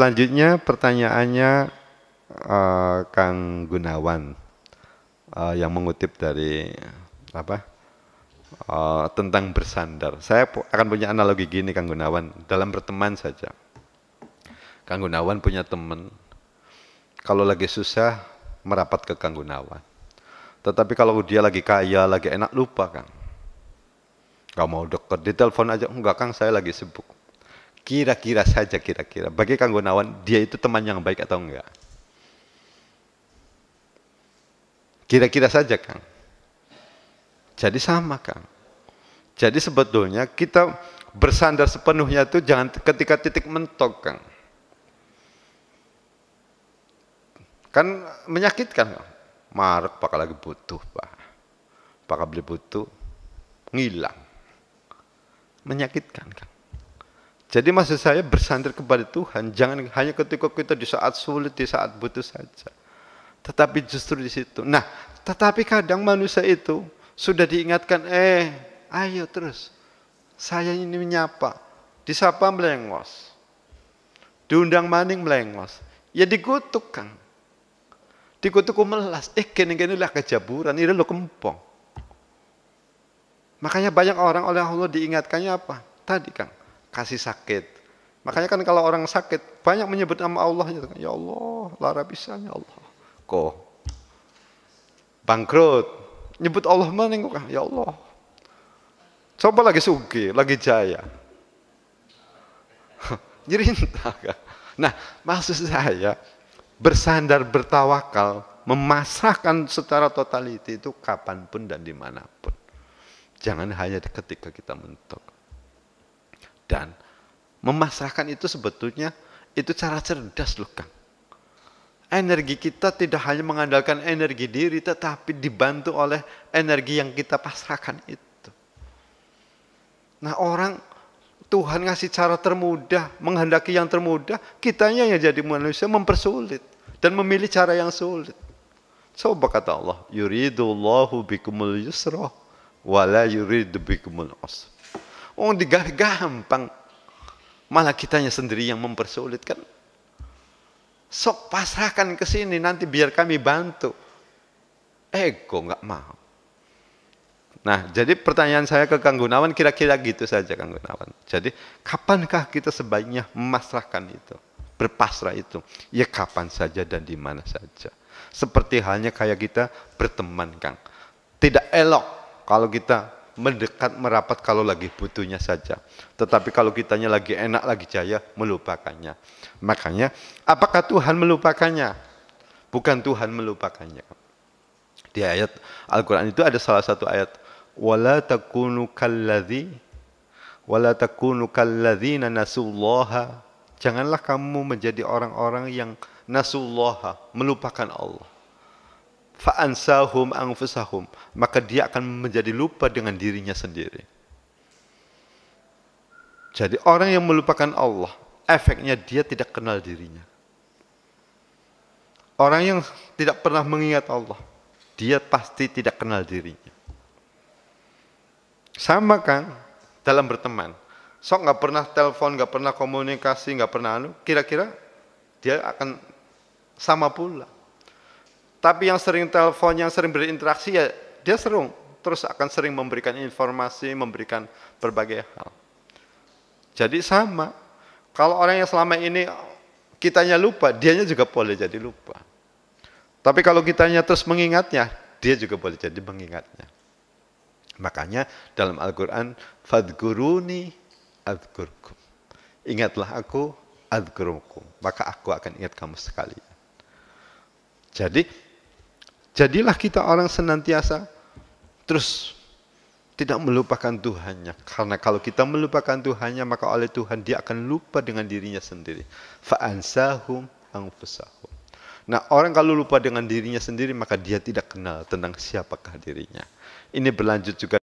Selanjutnya pertanyaannya uh, Kang Gunawan uh, yang mengutip dari apa uh, tentang bersandar. Saya akan punya analogi gini Kang Gunawan dalam berteman saja. Kang Gunawan punya teman kalau lagi susah merapat ke Kang Gunawan. Tetapi kalau dia lagi kaya, lagi enak lupa Kang. Gak mau deket, ditelepon aja. Enggak Kang, saya lagi sibuk Kira-kira saja kira-kira. Bagi Kang Gunawan, dia itu teman yang baik atau enggak? Kira-kira saja Kang. Jadi sama Kang. Jadi sebetulnya kita bersandar sepenuhnya itu jangan ketika titik mentok Kang. Kan menyakitkan Kang. Marek pakai lagi butuh Pak. pakai beli butuh ngilang. Menyakitkan Kang. Jadi maksud saya bersandar kepada Tuhan, jangan hanya ketika kita di saat sulit, di saat butuh saja. Tetapi justru di situ. Nah, tetapi kadang manusia itu sudah diingatkan, eh, ayo terus. Saya ini menyapa. Disapa melengos. Diundang maning melengos. Ya dikutuk, kan. Dikutuk melas. Eh, kene-kene lah kejaburan, ini lo kempong. Makanya banyak orang oleh Allah diingatkannya apa? Tadi, Kang kasih sakit. Makanya kan kalau orang sakit banyak menyebut nama Allah Ya Allah, lara bisanya ya Allah. Kok bangkrut. Nyebut Allah mana ya Allah. Coba lagi sugi, lagi jaya. Nyerintah. Nah, maksud saya bersandar bertawakal memasrahkan secara totaliti itu kapanpun dan dimanapun. Jangan hanya ketika kita mentok dan memasrahkan itu sebetulnya itu cara cerdas loh Kang. Energi kita tidak hanya mengandalkan energi diri tetapi dibantu oleh energi yang kita pasrahkan itu. Nah orang Tuhan ngasih cara termudah, menghendaki yang termudah, kitanya yang jadi manusia mempersulit dan memilih cara yang sulit. Coba kata Allah, yuridullahu bikumul yusra wala yuridu bikumul usra. Oh, gampang. Malah kitanya sendiri yang mempersulit kan. Sok pasrahkan ke sini nanti biar kami bantu. Ego eh, nggak mau. Nah, jadi pertanyaan saya ke Kang Gunawan kira-kira gitu saja Kang Gunawan. Jadi, kapankah kita sebaiknya memasrahkan itu? Berpasrah itu? Ya kapan saja dan di mana saja. Seperti halnya kayak kita berteman Kang. Tidak elok kalau kita mendekat merapat kalau lagi butuhnya saja. Tetapi kalau kitanya lagi enak, lagi jaya, melupakannya. Makanya, apakah Tuhan melupakannya? Bukan Tuhan melupakannya. Di ayat Al-Quran itu ada salah satu ayat, Wala takunu كَالَّذِي wala takunu nasullaha. Janganlah kamu menjadi orang-orang yang nasullaha, melupakan Allah fa'ansahum anfusahum maka dia akan menjadi lupa dengan dirinya sendiri jadi orang yang melupakan Allah efeknya dia tidak kenal dirinya orang yang tidak pernah mengingat Allah dia pasti tidak kenal dirinya sama kan dalam berteman sok nggak pernah telepon nggak pernah komunikasi nggak pernah anu kira-kira dia akan sama pula tapi yang sering telepon, yang sering berinteraksi ya dia seru. terus akan sering memberikan informasi, memberikan berbagai hal. Jadi sama. Kalau orang yang selama ini kitanya lupa, dianya juga boleh jadi lupa. Tapi kalau kitanya terus mengingatnya, dia juga boleh jadi mengingatnya. Makanya dalam Al-Quran, Fadguruni adgurkum. Ingatlah aku, adgurkum. Maka aku akan ingat kamu sekali. Jadi Jadilah kita orang senantiasa terus tidak melupakan Tuhannya. Karena kalau kita melupakan Tuhannya, maka oleh Tuhan dia akan lupa dengan dirinya sendiri. Fa'ansahum anfusahum. Nah, orang kalau lupa dengan dirinya sendiri, maka dia tidak kenal tentang siapakah dirinya. Ini berlanjut juga